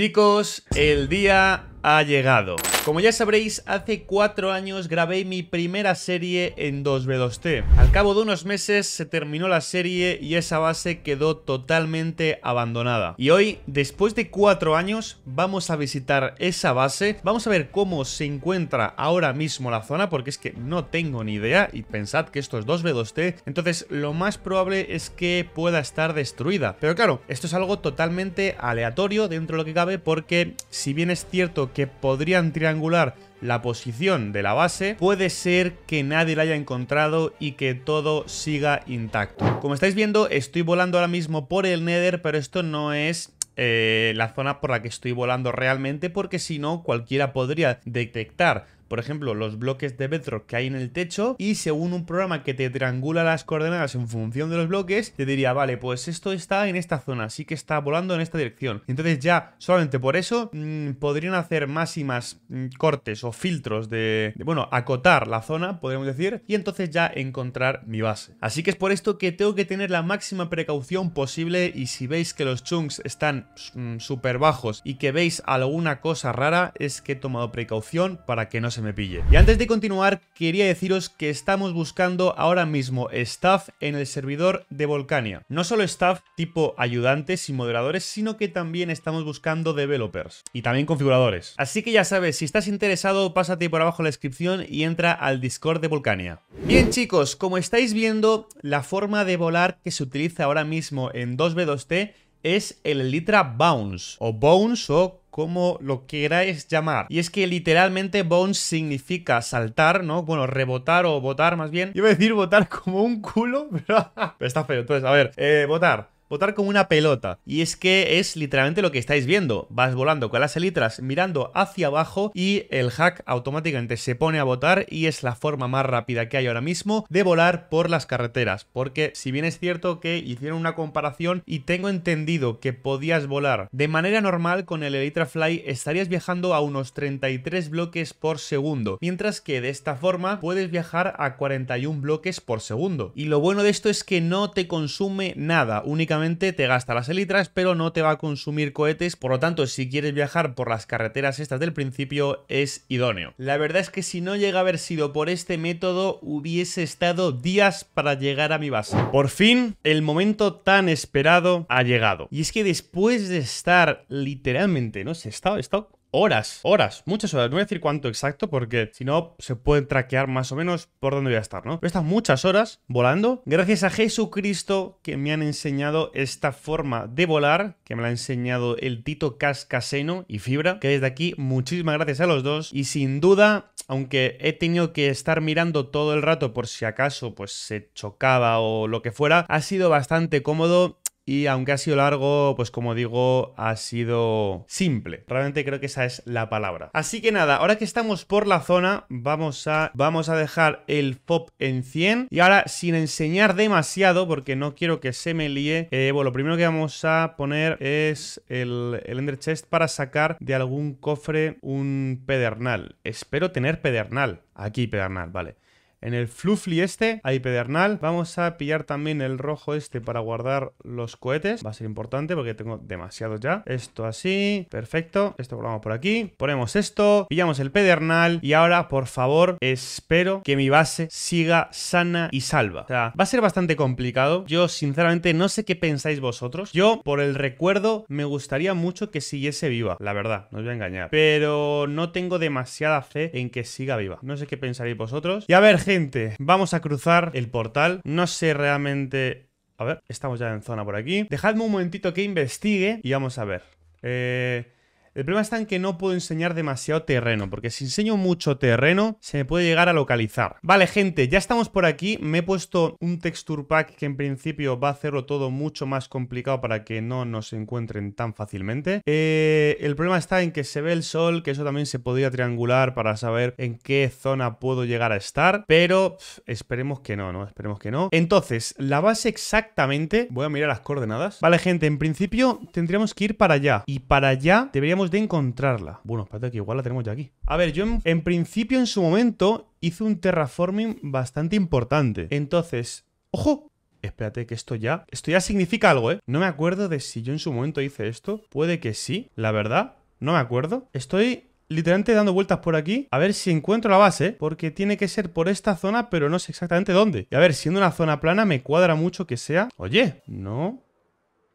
Chicos, el día ha llegado. Como ya sabréis, hace cuatro años grabé mi primera serie en 2B2T. Al cabo de unos meses se terminó la serie y esa base quedó totalmente abandonada. Y hoy, después de cuatro años, vamos a visitar esa base, vamos a ver cómo se encuentra ahora mismo la zona, porque es que no tengo ni idea, y pensad que esto es 2B2T, entonces lo más probable es que pueda estar destruida. Pero claro, esto es algo totalmente aleatorio dentro de lo que cabe porque si bien es cierto que podrían triangular la posición de la base, puede ser que nadie la haya encontrado y que todo siga intacto. Como estáis viendo, estoy volando ahora mismo por el Nether, pero esto no es eh, la zona por la que estoy volando realmente, porque si no, cualquiera podría detectar por ejemplo, los bloques de Bedrock que hay en el techo y según un programa que te triangula las coordenadas en función de los bloques, te diría, vale, pues esto está en esta zona, así que está volando en esta dirección. Entonces ya, solamente por eso, mm, podrían hacer máximas mm, cortes o filtros de, bueno, acotar la zona, podríamos decir, y entonces ya encontrar mi base. Así que es por esto que tengo que tener la máxima precaución posible y si veis que los chunks están mm, súper bajos y que veis alguna cosa rara, es que he tomado precaución para que no se me pille. Y antes de continuar, quería deciros que estamos buscando ahora mismo staff en el servidor de Volcania. No solo staff tipo ayudantes y moderadores, sino que también estamos buscando developers y también configuradores. Así que ya sabes, si estás interesado, pásate por abajo la descripción y entra al Discord de Volcania. Bien chicos, como estáis viendo, la forma de volar que se utiliza ahora mismo en 2B2T es el litra Bounce, o Bounce, o como lo queráis llamar. Y es que literalmente bounce significa saltar, ¿no? Bueno, rebotar o votar más bien. Yo Iba a decir votar como un culo, pero, está feo. Entonces, a ver, votar eh, Votar como una pelota. Y es que es literalmente lo que estáis viendo. Vas volando con las elitras mirando hacia abajo y el hack automáticamente se pone a votar y es la forma más rápida que hay ahora mismo de volar por las carreteras. Porque si bien es cierto que hicieron una comparación y tengo entendido que podías volar de manera normal con el Elytra Fly estarías viajando a unos 33 bloques por segundo. Mientras que de esta forma puedes viajar a 41 bloques por segundo. Y lo bueno de esto es que no te consume nada, únicamente te gasta las elitras, pero no te va a consumir cohetes, por lo tanto, si quieres viajar por las carreteras estas del principio, es idóneo. La verdad es que si no llega a haber sido por este método, hubiese estado días para llegar a mi base. Por fin, el momento tan esperado ha llegado. Y es que después de estar literalmente, no sé, estado, estado horas, horas, muchas horas. No voy a decir cuánto exacto porque si no se puede traquear más o menos por dónde voy a estar, ¿no? Voy a muchas horas volando gracias a Jesucristo que me han enseñado esta forma de volar, que me la ha enseñado el Tito Cascaseno y Fibra, que desde aquí muchísimas gracias a los dos y sin duda, aunque he tenido que estar mirando todo el rato por si acaso pues se chocaba o lo que fuera, ha sido bastante cómodo y aunque ha sido largo, pues como digo, ha sido simple. Realmente creo que esa es la palabra. Así que nada, ahora que estamos por la zona, vamos a, vamos a dejar el FOP en 100. Y ahora, sin enseñar demasiado, porque no quiero que se me líe, eh, lo primero que vamos a poner es el, el Ender Chest para sacar de algún cofre un pedernal. Espero tener pedernal. Aquí pedernal, vale en el flufli este, hay pedernal. Vamos a pillar también el rojo este para guardar los cohetes. Va a ser importante porque tengo demasiados ya. Esto así, perfecto. Esto volvamos por aquí. Ponemos esto, pillamos el pedernal y ahora, por favor, espero que mi base siga sana y salva. O sea, va a ser bastante complicado. Yo, sinceramente, no sé qué pensáis vosotros. Yo, por el recuerdo, me gustaría mucho que siguiese viva, la verdad, no os voy a engañar. Pero no tengo demasiada fe en que siga viva. No sé qué pensaréis vosotros. Y a ver, gente, vamos a cruzar el portal. No sé realmente... A ver, estamos ya en zona por aquí. Dejadme un momentito que investigue y vamos a ver. Eh... El problema está en que no puedo enseñar demasiado terreno, porque si enseño mucho terreno, se me puede llegar a localizar. Vale, gente, ya estamos por aquí. Me he puesto un texture pack que en principio va a hacerlo todo mucho más complicado para que no nos encuentren tan fácilmente. Eh, el problema está en que se ve el sol, que eso también se podría triangular para saber en qué zona puedo llegar a estar, pero esperemos que no, ¿no? Esperemos que no. Entonces, la base exactamente... Voy a mirar las coordenadas. Vale, gente, en principio tendríamos que ir para allá. Y para allá deberíamos de encontrarla. Bueno, espérate que igual la tenemos ya aquí. A ver, yo en, principio en su momento hice un terraforming bastante importante. Entonces, ¡ojo! Espérate que esto ya... Esto ya significa algo, ¿eh? No me acuerdo de si yo en su momento hice esto. Puede que sí, la verdad. No me acuerdo. Estoy literalmente dando vueltas por aquí a ver si encuentro la base, porque tiene que ser por esta zona, pero no sé exactamente dónde. Y a ver, siendo una zona plana, me cuadra mucho que sea... Oye, no,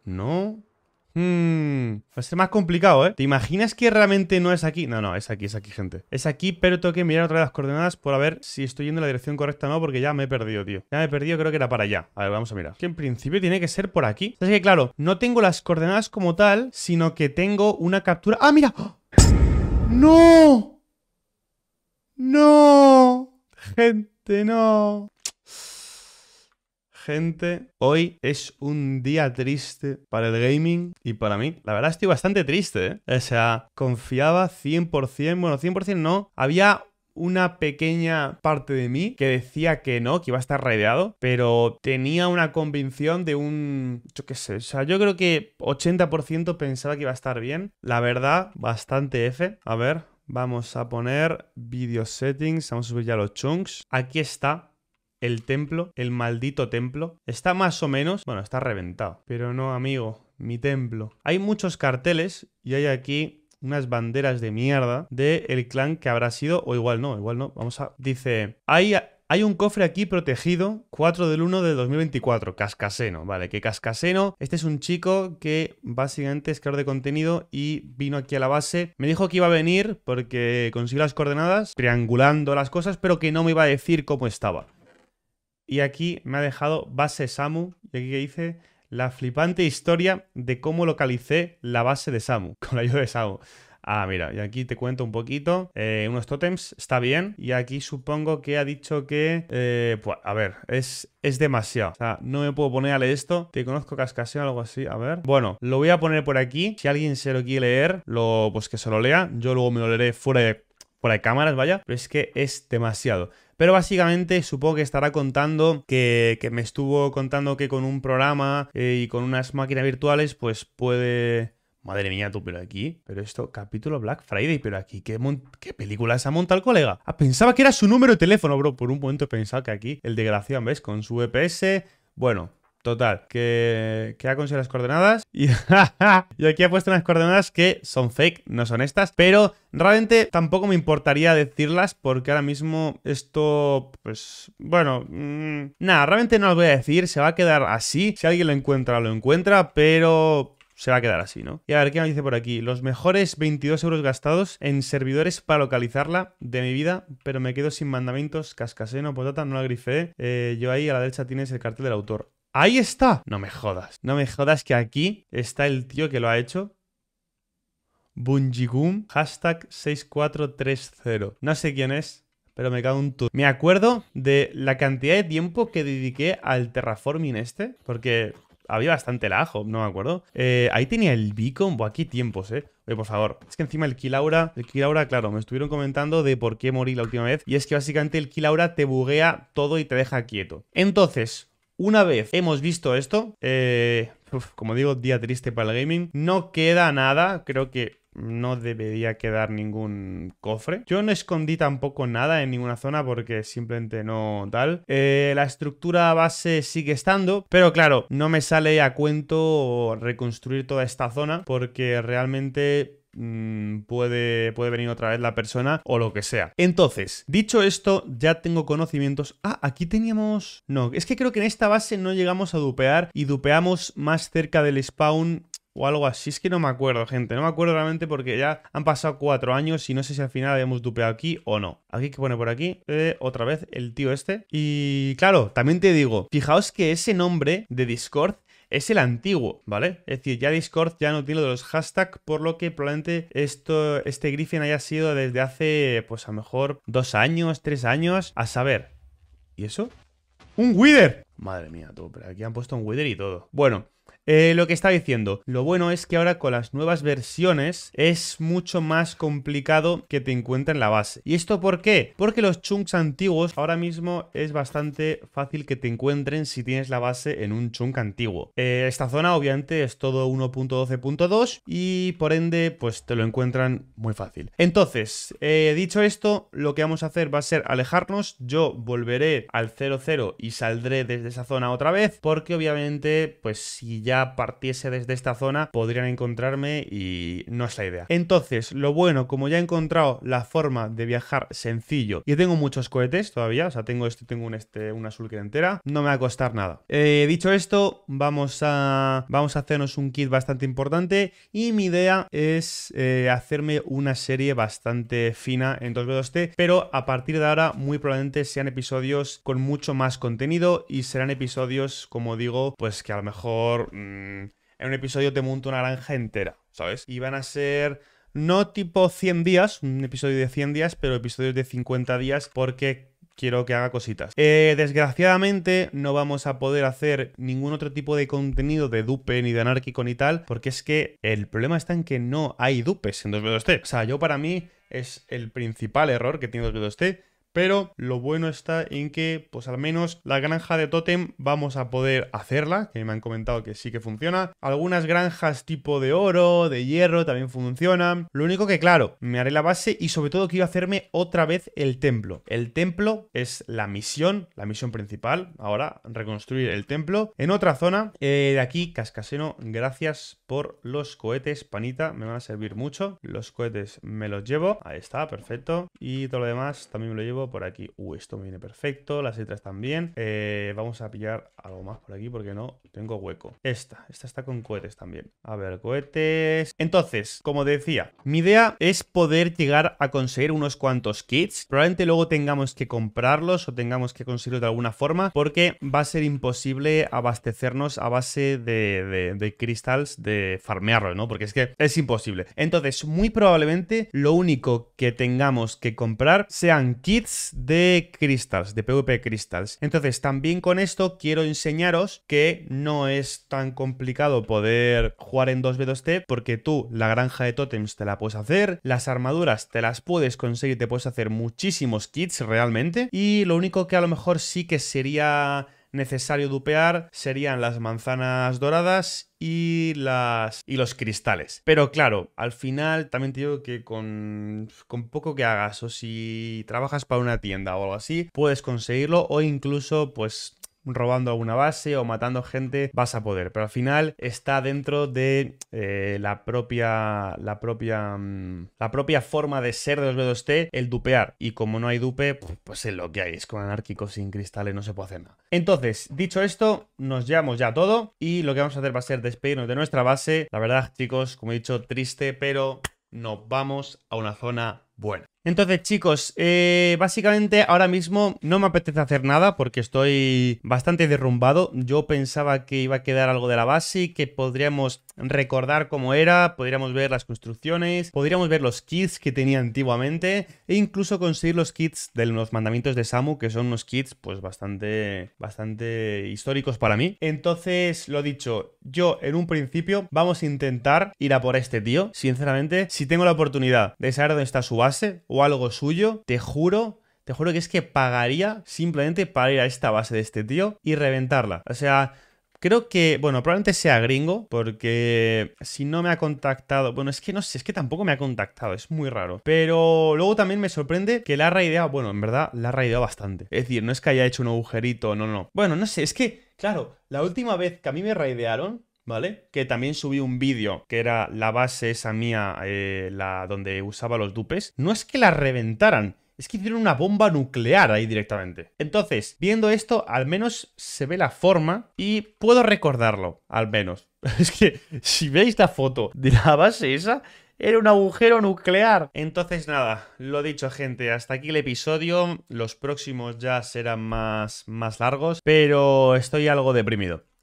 no, Hmm, va a ser más complicado, ¿eh? ¿Te imaginas que realmente no es aquí? No, no, es aquí, es aquí, gente. Es aquí, pero tengo que mirar otra vez las coordenadas por a ver si estoy yendo en la dirección correcta o no, porque ya me he perdido, tío. Ya me he perdido, creo que era para allá. A ver, vamos a mirar. Que en principio tiene que ser por aquí. Así que, claro, no tengo las coordenadas como tal, sino que tengo una captura... ¡Ah, mira! ¡No! ¡No! Gente, no gente, hoy es un día triste para el gaming y para mí. La verdad estoy bastante triste, ¿eh? O sea, confiaba 100%, bueno, 100% no, había una pequeña parte de mí que decía que no, que iba a estar raideado, pero tenía una convicción de un, yo qué sé, o sea, yo creo que 80% pensaba que iba a estar bien. La verdad, bastante F. A ver, vamos a poner video settings, vamos a subir ya los chunks. Aquí está el templo, el maldito templo, está más o menos, bueno, está reventado. Pero no, amigo, mi templo. Hay muchos carteles y hay aquí unas banderas de mierda del el clan que habrá sido, o igual no, igual no, vamos a... Dice, hay, hay un cofre aquí protegido, 4 del 1 de 2024, Cascaseno, vale, que Cascaseno, este es un chico que básicamente es creador de contenido y vino aquí a la base, me dijo que iba a venir porque consiguió las coordenadas, triangulando las cosas, pero que no me iba a decir cómo estaba. Y aquí me ha dejado base Samu. Y aquí que dice la flipante historia de cómo localicé la base de Samu, con la ayuda de Samu. Ah, mira, y aquí te cuento un poquito. Eh, unos tótems, está bien. Y aquí supongo que ha dicho que. Eh, pues, a ver, es, es demasiado. O sea, no me puedo poner a leer esto. Te conozco cascaseo algo así. A ver. Bueno, lo voy a poner por aquí. Si alguien se lo quiere leer, lo, pues que se lo lea. Yo luego me lo leeré fuera de, fuera de cámaras, vaya. Pero es que es demasiado. Pero básicamente supongo que estará contando que, me estuvo contando que con un programa eh, y con unas máquinas virtuales, pues puede... Madre mía, tú, pero aquí, pero esto, capítulo Black Friday, pero aquí, ¿qué, qué película se ha montado el colega? Ah, pensaba que era su número de teléfono, bro. Por un momento he pensado que aquí, el desgraciado, ¿ves? Con su EPS. Bueno, Total, que, ha conseguido las coordenadas y, y aquí ha puesto unas coordenadas que son fake, no son estas, pero realmente tampoco me importaría decirlas porque ahora mismo esto, pues, bueno, mm, nada, realmente no lo voy a decir, se va a quedar así, si alguien lo encuentra, lo encuentra, pero se va a quedar así, ¿no? Y a ver, ¿qué me dice por aquí? Los mejores 22 euros gastados en servidores para localizarla de mi vida, pero me quedo sin mandamientos, cascaseno, potata, no la grifé. Eh, yo ahí a la derecha tienes el cartel del autor. Ahí está. No me jodas. No me jodas que aquí está el tío que lo ha hecho. Bungigum. hashtag 6430. No sé quién es, pero me cago un tour. Me acuerdo de la cantidad de tiempo que dediqué al terraforming este, porque había bastante lajo, no me acuerdo. Eh, ahí tenía el beacon, buah, aquí tiempos, eh. Oye, por favor. Es que encima el Kilaura, el Kilaura, claro, me estuvieron comentando de por qué morí la última vez. Y es que básicamente el Kilaura te buguea todo y te deja quieto. Entonces, una vez hemos visto esto, eh, como digo, día triste para el gaming, no queda nada, creo que no debería quedar ningún cofre. Yo no escondí tampoco nada en ninguna zona porque simplemente no tal. Eh, la estructura base sigue estando, pero claro, no me sale a cuento reconstruir toda esta zona porque realmente Mm, puede, puede venir otra vez la persona o lo que sea. Entonces, dicho esto, ya tengo conocimientos. Ah, aquí teníamos... No, es que creo que en esta base no llegamos a dupear y dupeamos más cerca del spawn o algo así. Es que no me acuerdo, gente. No me acuerdo realmente porque ya han pasado cuatro años y no sé si al final habíamos dupeado aquí o no. Aquí que pone por aquí, eh, otra vez, el tío este. Y claro, también te digo, fijaos que ese nombre de Discord es el antiguo, ¿vale? Es decir, ya Discord ya no tiene los hashtags, por lo que probablemente esto, este Griffin haya sido desde hace, pues a lo mejor, dos años, tres años, a saber. ¿Y eso? ¡Un Wither! Madre mía, tú, pero aquí han puesto un Wither y todo. Bueno, eh, lo que está diciendo, lo bueno es que ahora con las nuevas versiones es mucho más complicado que te encuentren la base. ¿Y esto por qué? Porque los chunks antiguos ahora mismo es bastante fácil que te encuentren si tienes la base en un chunk antiguo. Eh, esta zona obviamente es todo 1.12.2 y por ende pues te lo encuentran muy fácil. Entonces, eh, dicho esto, lo que vamos a hacer va a ser alejarnos. Yo volveré al 00 y saldré desde esa zona otra vez, porque obviamente, pues si ya partiese desde esta zona, podrían encontrarme y no es la idea. Entonces, lo bueno, como ya he encontrado la forma de viajar sencillo, y tengo muchos cohetes todavía, o sea, tengo este, tengo un este, una entera, no me va a costar nada. Eh, dicho esto, vamos a, vamos a hacernos un kit bastante importante y mi idea es eh, hacerme una serie bastante fina en 2B2T, pero a partir de ahora muy probablemente sean episodios con mucho más contenido y se serán episodios, como digo, pues que a lo mejor mm, en un episodio te monto una naranja entera, ¿sabes? Y van a ser no tipo 100 días, un episodio de 100 días, pero episodios de 50 días porque quiero que haga cositas. Eh, desgraciadamente no vamos a poder hacer ningún otro tipo de contenido de dupe ni de anárquico ni tal, porque es que el problema está en que no hay dupes en 2 b 2 O sea, yo para mí es el principal error que tiene 2 b 2 pero lo bueno está en que, pues al menos la granja de Totem vamos a poder hacerla, que me han comentado que sí que funciona. Algunas granjas tipo de oro, de hierro, también funcionan. Lo único que, claro, me haré la base y sobre todo quiero hacerme otra vez el templo. El templo es la misión, la misión principal. Ahora, reconstruir el templo. En otra zona, eh, de aquí, Cascaseno, gracias por los cohetes, panita. Me van a servir mucho. Los cohetes me los llevo. Ahí está, perfecto. Y todo lo demás también me lo llevo por aquí, uh, esto me viene perfecto, las letras también. Eh, vamos a pillar algo más por aquí porque no tengo hueco. Esta, esta está con cohetes también. A ver, cohetes... Entonces, como decía, mi idea es poder llegar a conseguir unos cuantos kits. Probablemente luego tengamos que comprarlos o tengamos que conseguirlos de alguna forma porque va a ser imposible abastecernos a base de, de, de cristals de farmearlos, ¿no? Porque es que es imposible. Entonces, muy probablemente lo único que tengamos que comprar sean kits de cristals, de PvP cristals Entonces, también con esto quiero enseñaros que no es tan complicado poder jugar en 2v2t porque tú la granja de totems te la puedes hacer, las armaduras te las puedes conseguir, te puedes hacer muchísimos kits realmente y lo único que a lo mejor sí que sería necesario dupear serían las manzanas doradas y, las, y los cristales. Pero claro, al final también te digo que con, con poco que hagas o si trabajas para una tienda o algo así, puedes conseguirlo o incluso pues robando alguna base o matando gente, vas a poder. Pero al final está dentro de eh, la propia. La propia. Mm, la propia forma de ser de los B2T, el dupear. Y como no hay dupe, pues es lo que hay. Es con anárquicos sin cristales, no se puede hacer nada. Entonces, dicho esto, nos llevamos ya todo. Y lo que vamos a hacer va a ser despedirnos de nuestra base. La verdad, chicos, como he dicho, triste, pero nos vamos a una zona bueno. Entonces, chicos, eh, básicamente ahora mismo no me apetece hacer nada porque estoy bastante derrumbado. Yo pensaba que iba a quedar algo de la base, que podríamos recordar cómo era, podríamos ver las construcciones, podríamos ver los kits que tenía antiguamente e incluso conseguir los kits de los mandamientos de Samu, que son unos kits pues bastante, bastante históricos para mí. Entonces, lo dicho, yo en un principio vamos a intentar ir a por este tío. Sinceramente, si tengo la oportunidad de saber dónde está su base o algo suyo, te juro te juro que es que pagaría simplemente para ir a esta base de este tío y reventarla. O sea, creo que, bueno, probablemente sea gringo, porque si no me ha contactado, bueno, es que no sé, es que tampoco me ha contactado, es muy raro. Pero luego también me sorprende que la ha raideado, bueno, en verdad la ha raideado bastante. Es decir, no es que haya hecho un agujerito, no, no. Bueno, no sé, es que, claro, la última vez que a mí me raidearon, ¿vale? Que también subí un vídeo que era la base esa mía, eh, la donde usaba los dupes. No es que la reventaran, es que hicieron una bomba nuclear ahí directamente. Entonces, viendo esto, al menos se ve la forma y puedo recordarlo, al menos. es que si veis la foto de la base esa, era un agujero nuclear. Entonces nada, lo dicho gente, hasta aquí el episodio. Los próximos ya serán más, más largos, pero estoy algo deprimido.